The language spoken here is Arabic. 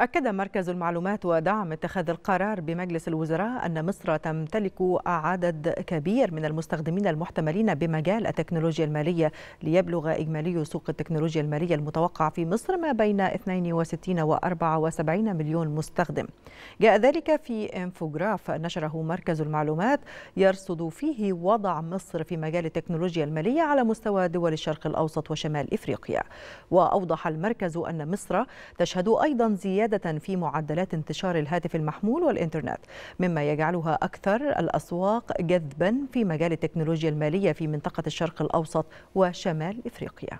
أكد مركز المعلومات ودعم اتخاذ القرار بمجلس الوزراء أن مصر تمتلك عدد كبير من المستخدمين المحتملين بمجال التكنولوجيا المالية ليبلغ إجمالي سوق التكنولوجيا المالية المتوقع في مصر ما بين 62 و 74 مليون مستخدم جاء ذلك في انفوجراف نشره مركز المعلومات يرصد فيه وضع مصر في مجال التكنولوجيا المالية على مستوى دول الشرق الأوسط وشمال إفريقيا وأوضح المركز أن مصر تشهد أيضا زيادة زيادة في معدلات انتشار الهاتف المحمول والإنترنت مما يجعلها أكثر الأسواق جذبا في مجال التكنولوجيا المالية في منطقة الشرق الأوسط وشمال إفريقيا